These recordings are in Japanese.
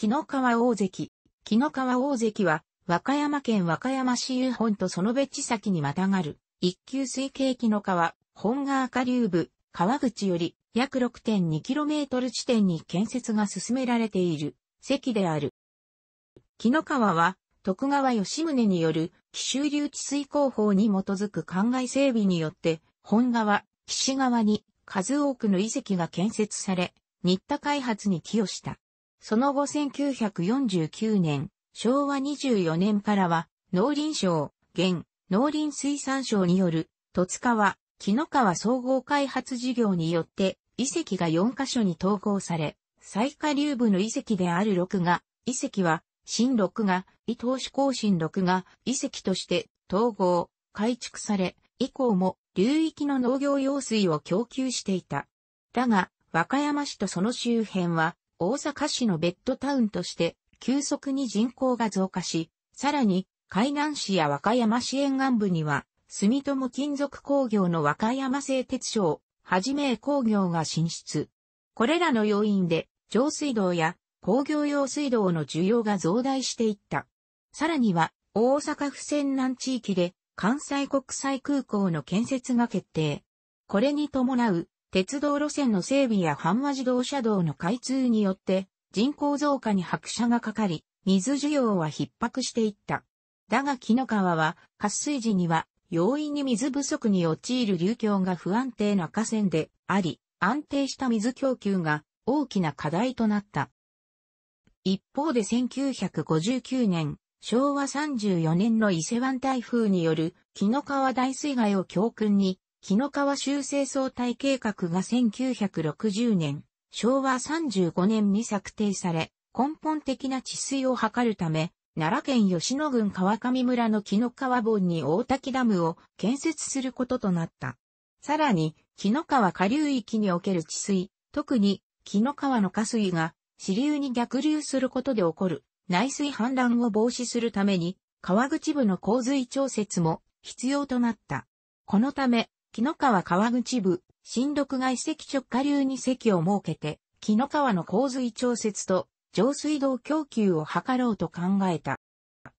紀の川大関。紀の川大関は、和歌山県和歌山市遊本とその別地先にまたがる、一級水系木の川、本川下流部、川口より、約 6.2km 地点に建設が進められている、関である。紀の川は、徳川吉宗による、紀州流治水工法に基づく灌漑整備によって、本川、岸川に、数多くの遺跡が建設され、新田開発に寄与した。その後1949年、昭和24年からは、農林省、現、農林水産省による、戸塚は、木の川総合開発事業によって、遺跡が4カ所に統合され、最下流部の遺跡である6が、遺跡は、新6が、伊東市更新6が、遺跡として統合、改築され、以降も流域の農業用水を供給していた。だが、和歌山市とその周辺は大阪市のベッドタウンとして急速に人口が増加し、さらに海南市や和歌山市沿岸部には住友金属工業の和歌山製鉄所をはじめ工業が進出。これらの要因で上水道や工業用水道の需要が増大していった。さらには大阪府泉南地域で関西国際空港の建設が決定。これに伴う鉄道路線の整備や半和自動車道の開通によって人口増加に拍車がかかり、水需要は逼迫していった。だが木の川は、滑水時には容易に水不足に陥る流況が不安定な河川であり、安定した水供給が大きな課題となった。一方で1959年、昭和34年の伊勢湾台風による木の川大水害を教訓に木の川修正相対計画が1960年、昭和35年に策定され、根本的な治水を図るため、奈良県吉野郡川上村の木の川盆に大滝ダムを建設することとなった。さらに、木の川下流域における治水、特に木の川の下水が支流に逆流することで起こる内水氾濫を防止するために、川口部の洪水調節も必要となった。このため、木の川川口部、新緑外石直下流に石を設けて、木の川の洪水調節と上水道供給を図ろうと考えた。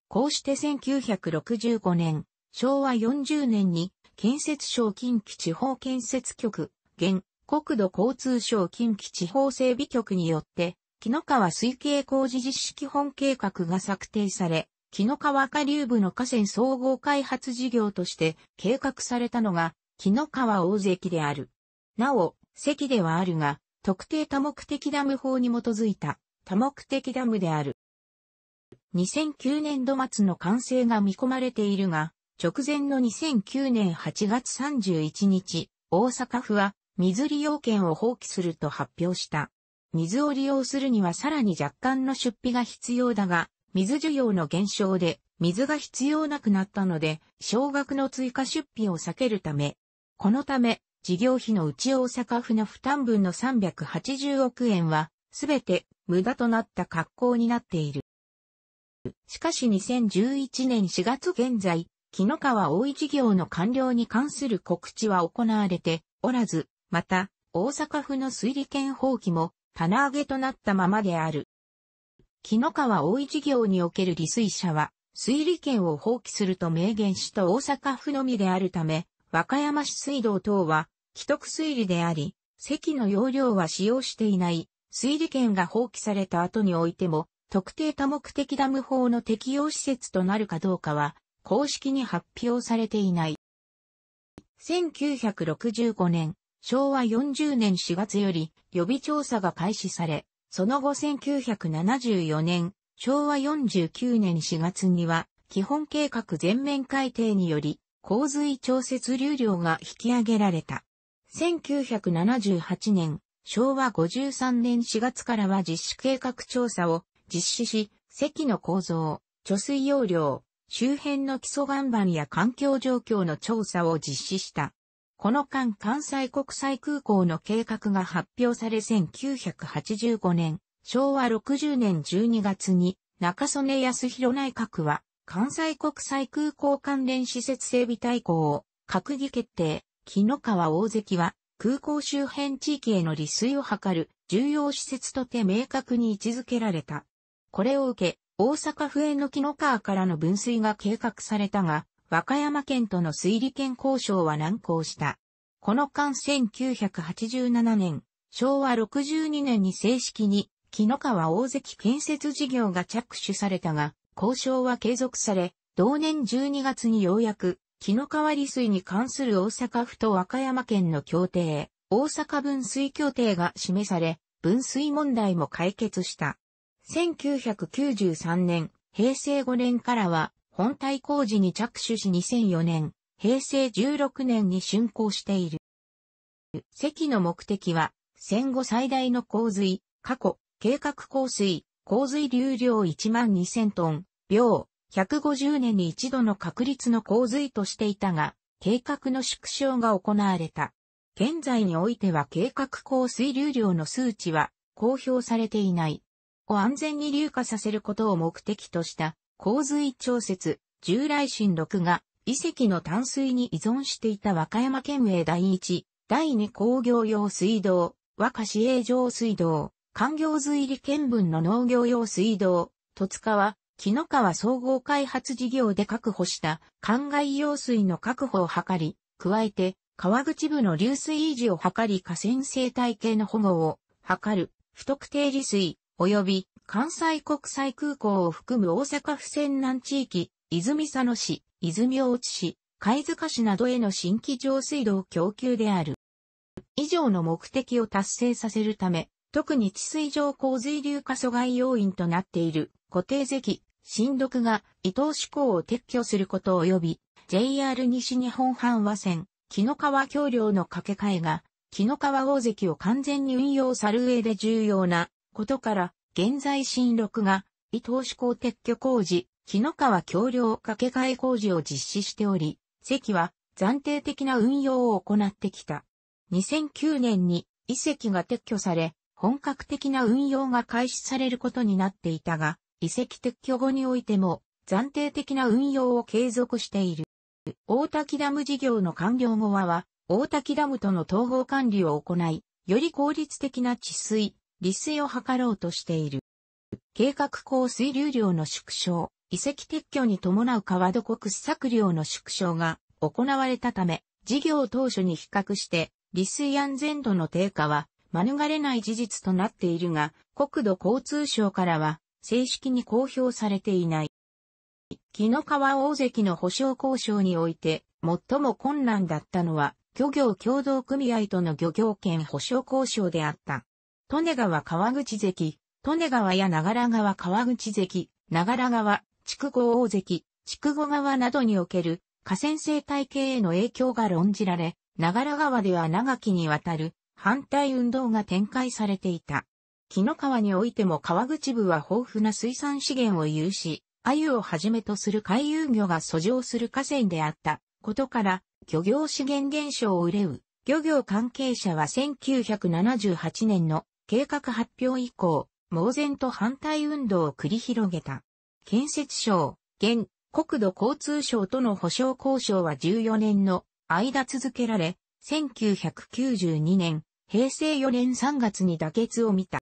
こうして1965年、昭和40年に建設省近畿地方建設局、現国土交通省近畿地方整備局によって、木の川水系工事実施基本計画が策定され、木の川下流部の河川総合開発事業として計画されたのが紀の川大関である。なお、関ではあるが、特定多目的ダム法に基づいた多目的ダムである。2009年度末の完成が見込まれているが、直前の2009年8月31日、大阪府は水利用権を放棄すると発表した。水を利用するにはさらに若干の出費が必要だが、水需要の減少で水が必要なくなったので、少額の追加出費を避けるため、このため、事業費のうち大阪府の負担分の380億円は、すべて無駄となった格好になっている。しかし2011年4月現在、木の川大井事業の完了に関する告知は行われておらず、また、大阪府の推理権放棄も棚上げとなったままである。木の川大井事業における利水者は、推理権を放棄すると明言した大阪府のみであるため、和歌山市水道等は、既得水利であり、席の容量は使用していない、水利権が放棄された後においても、特定多目的ダム法の適用施設となるかどうかは、公式に発表されていない。1965年、昭和40年4月より予備調査が開始され、その後1974年、昭和49年4月には、基本計画全面改定により、洪水調節流量が引き上げられた。1978年、昭和53年4月からは実施計画調査を実施し、席の構造、貯水容量、周辺の基礎岩盤や環境状況の調査を実施した。この間関西国際空港の計画が発表され1985年、昭和60年12月に中曽根康弘内閣は関西国際空港関連施設整備大綱を閣議決定、木の川大関は空港周辺地域への利水を図る重要施設とて明確に位置づけられた。これを受け、大阪府への木の川からの分水が計画されたが、和歌山県との水利権交渉は難航した。この間1987年、昭和62年に正式に、木の川大関建設事業が着手されたが、交渉は継続され、同年12月にようやく、木の川利水に関する大阪府と和歌山県の協定、大阪分水協定が示され、分水問題も解決した。1993年、平成5年からは、本体工事に着手し2004年、平成16年に竣工している。席の目的は、戦後最大の洪水、過去、計画洪水、洪水流量1万2000トン、秒、150年に一度の確率の洪水としていたが、計画の縮小が行われた。現在においては計画降水流量の数値は公表されていない。を安全に流下させることを目的とした洪水調節、従来新6が遺跡の淡水に依存していた和歌山県営第一、第二工業用水道、和歌市営上水道、環業水利県分の農業用水道、戸塚は木の川総合開発事業で確保した灌漑用水の確保を図り、加えて川口部の流水維持を図り河川生態系の保護を図る不特定利水及び関西国際空港を含む大阪府泉南地域、泉佐野市、泉大津市、貝塚市などへの新規上水道供給である。以上の目的を達成させるため、特に治水上洪水流化阻害要因となっている固定石、新緑が伊東志向を撤去すること及び、JR 西日本阪和線、木の川橋梁の架け替えが、木の川大関を完全に運用さる上で重要なことから、現在新緑が伊東志向撤去工事、木の川橋梁架け替え工事を実施しており、関は暫定的な運用を行ってきた。2009年に遺跡が撤去され、本格的な運用が開始されることになっていたが、遺跡撤去後においても暫定的な運用を継続している。大滝ダム事業の完了後は、大滝ダムとの統合管理を行い、より効率的な治水、利水を図ろうとしている。計画降水流量の縮小、遺跡撤去に伴う川床掘削量の縮小が行われたため、事業当初に比較して、利水安全度の低下は免れない事実となっているが、国土交通省からは、正式に公表されていない。木の川大関の保障交渉において、最も困難だったのは、漁業協同組合との漁業権保障交渉であった。利根川川口関、利根川や長良川川口関、長良川、筑後大関、筑後川などにおける河川生態系への影響が論じられ、長良川では長きにわたる反対運動が展開されていた。木の川においても川口部は豊富な水産資源を有し、鮎をはじめとする海遊魚が遡上する河川であったことから、漁業資源減少を憂う、漁業関係者は1978年の計画発表以降、猛然と反対運動を繰り広げた。建設省、現、国土交通省との保障交渉は14年の間続けられ、1992年、平成4年3月に妥結を見た。。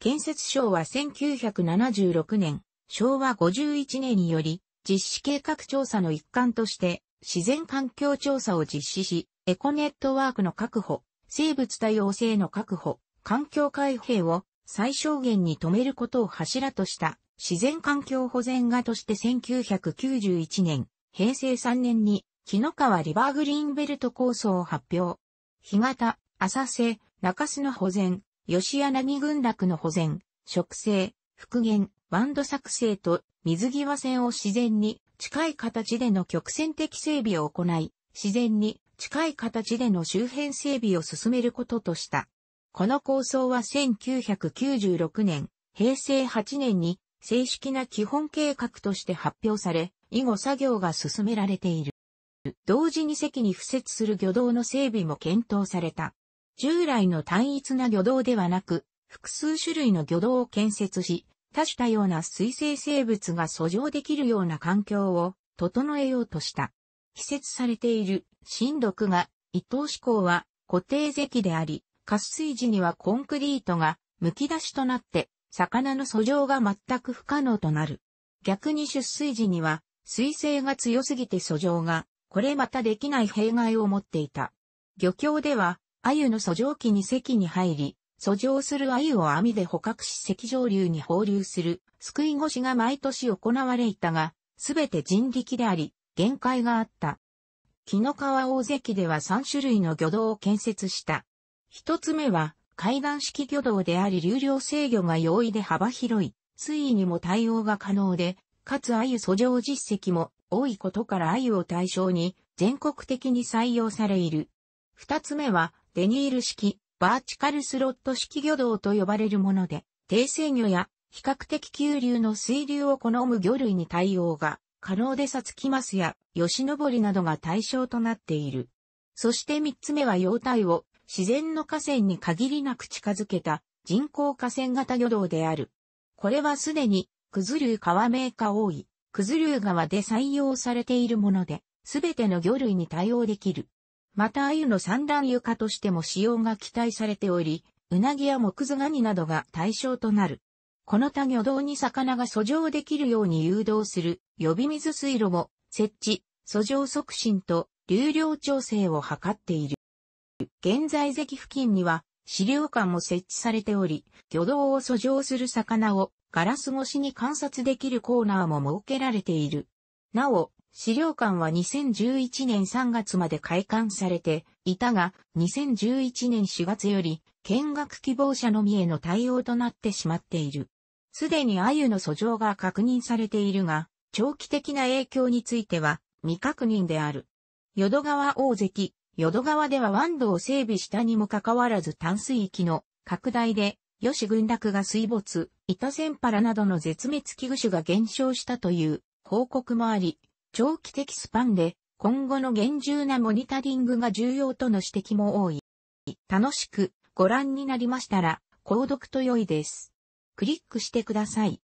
建設省は1976年、昭和51年により、実施計画調査の一環として、自然環境調査を実施し、エコネットワークの確保、生物多様性の確保、環境開閉を最小限に止めることを柱とした自然環境保全画として1991年、平成3年に木の川リバーグリーンベルト構想を発表。干潟、浅瀬、中洲の保全、吉柳群落の保全、植生、復元、ワンド作成と水際線を自然に近い形での曲線的整備を行い、自然に近い形での周辺整備を進めることとした。この構想は1996年、平成8年に正式な基本計画として発表され、以後作業が進められている。同時に席に付設する漁道の整備も検討された。従来の単一な魚道ではなく、複数種類の魚道を建設し、多種多様な水生生物が遡上できるような環境を整えようとした。季節されている新緑が、伊藤志向は固定石であり、滑水時にはコンクリートが剥き出しとなって、魚の遡上が全く不可能となる。逆に出水時には、水性が強すぎて遡上が、これまたできない弊害を持っていた。漁協では、鮎の遡上期に席に入り、遡上する鮎を網で捕獲し石上流に放流する、救い越しが毎年行われいたが、すべて人力であり、限界があった。木の川大関では3種類の漁道を建設した。一つ目は、階段式漁道であり流量制御が容易で幅広い、水位にも対応が可能で、かつ鮎遡上実績も多いことから鮎を対象に全国的に採用されいる。二つ目は、デニール式、バーチカルスロット式魚道と呼ばれるもので、低制魚や比較的急流の水流を好む魚類に対応が可能でサツキマスや吉登りなどが対象となっている。そして三つ目は幼体を自然の河川に限りなく近づけた人工河川型魚道である。これはすでに、クズ流川名化多い、クズ流川で採用されているもので、すべての魚類に対応できる。また鮎の三段床としても使用が期待されており、うなぎや木図ガニなどが対象となる。この他魚道に魚が遡上できるように誘導する呼び水水路も設置、遡上促進と流量調整を図っている。現在席付近には資料館も設置されており、魚道を遡上する魚をガラス越しに観察できるコーナーも設けられている。なお、資料館は2011年3月まで開館されていたが、2011年4月より見学希望者のみへの対応となってしまっている。すでに鮎の訴状が確認されているが、長期的な影響については未確認である。淀川大関、淀川では湾道を整備したにもかかわらず淡水域の拡大で、吉群落が水没、イタセンパラなどの絶滅危惧種が減少したという報告もあり、長期的スパンで今後の厳重なモニタリングが重要との指摘も多い。楽しくご覧になりましたら、購読と良いです。クリックしてください。